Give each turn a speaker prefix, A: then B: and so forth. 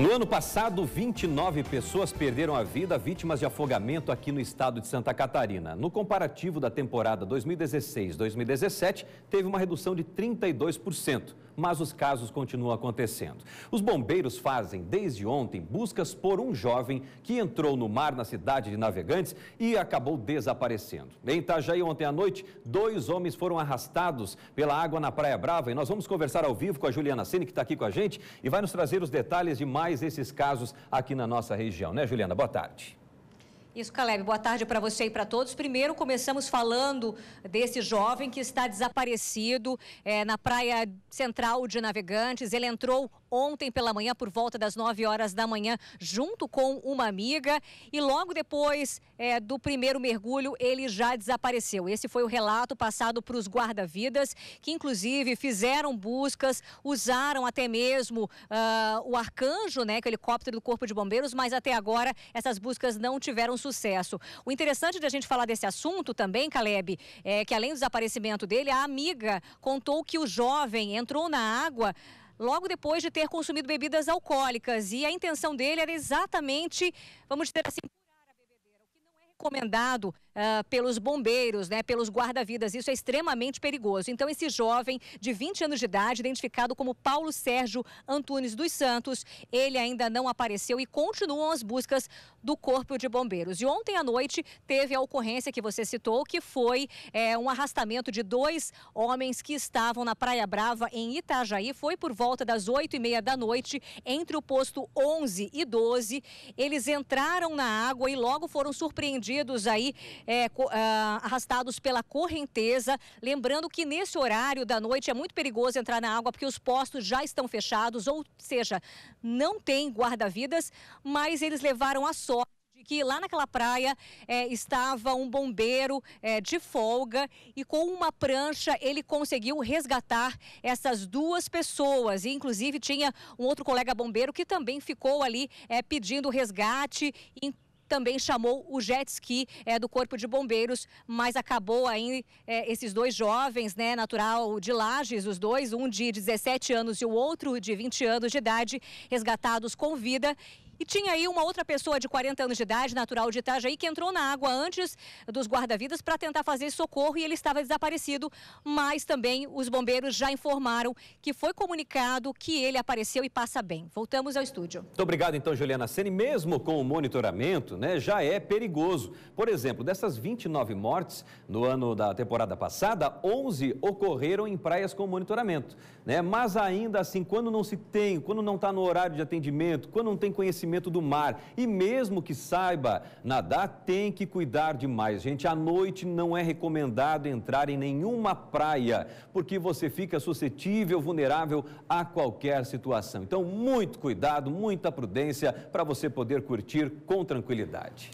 A: No ano passado, 29 pessoas perderam a vida vítimas de afogamento aqui no estado de Santa Catarina. No comparativo da temporada 2016-2017, teve uma redução de 32%, mas os casos continuam acontecendo. Os bombeiros fazem, desde ontem, buscas por um jovem que entrou no mar na cidade de Navegantes e acabou desaparecendo. Em Itajaí, ontem à noite, dois homens foram arrastados pela água na Praia Brava e nós vamos conversar ao vivo com a Juliana Sene, que está aqui com a gente e vai nos trazer os detalhes de mais mais esses casos aqui na nossa região, né, Juliana? Boa tarde.
B: Isso, Caleb. Boa tarde para você e para todos. Primeiro, começamos falando desse jovem que está desaparecido é, na praia central de Navegantes. Ele entrou ontem pela manhã, por volta das 9 horas da manhã, junto com uma amiga. E logo depois é, do primeiro mergulho, ele já desapareceu. Esse foi o relato passado para os guarda-vidas, que inclusive fizeram buscas, usaram até mesmo uh, o arcanjo, né, que é o helicóptero do Corpo de Bombeiros, mas até agora essas buscas não tiveram sucesso. O interessante de a gente falar desse assunto também, Caleb, é que além do desaparecimento dele, a amiga contou que o jovem entrou na água logo depois de ter consumido bebidas alcoólicas. E a intenção dele era exatamente, vamos dizer assim, curar a bebedeira, o que não é recomendado ah, pelos bombeiros, né, pelos guarda-vidas. Isso é extremamente perigoso. Então, esse jovem de 20 anos de idade, identificado como Paulo Sérgio Antunes dos Santos, ele ainda não apareceu e continuam as buscas do Corpo de Bombeiros. E ontem à noite teve a ocorrência que você citou, que foi é, um arrastamento de dois homens que estavam na Praia Brava, em Itajaí. Foi por volta das 8 e meia da noite, entre o posto 11 e 12. Eles entraram na água e logo foram surpreendidos aí é, ah, arrastados pela correnteza. Lembrando que nesse horário da noite é muito perigoso entrar na água porque os postos já estão fechados, ou seja, não tem guarda-vidas, mas eles levaram a sorte que lá naquela praia é, estava um bombeiro é, de folga e com uma prancha ele conseguiu resgatar essas duas pessoas. E, inclusive tinha um outro colega bombeiro que também ficou ali é, pedindo resgate. Em também chamou o jet ski é, do Corpo de Bombeiros, mas acabou aí é, esses dois jovens, né, natural de Lages, os dois, um de 17 anos e o outro de 20 anos de idade, resgatados com vida e tinha aí uma outra pessoa de 40 anos de idade, natural de Itajaí, que entrou na água antes dos guarda-vidas para tentar fazer socorro e ele estava desaparecido. Mas também os bombeiros já informaram que foi comunicado que ele apareceu e passa bem. Voltamos ao estúdio.
A: Muito obrigado, então, Juliana Sene. Mesmo com o monitoramento, né, já é perigoso. Por exemplo, dessas 29 mortes no ano da temporada passada, 11 ocorreram em praias com monitoramento. Né? Mas ainda assim, quando não se tem, quando não está no horário de atendimento, quando não tem conhecimento, aquecimento do mar. E mesmo que saiba nadar, tem que cuidar demais. Gente, à noite não é recomendado entrar em nenhuma praia, porque você fica suscetível, vulnerável a qualquer situação. Então, muito cuidado, muita prudência para você poder curtir com tranquilidade.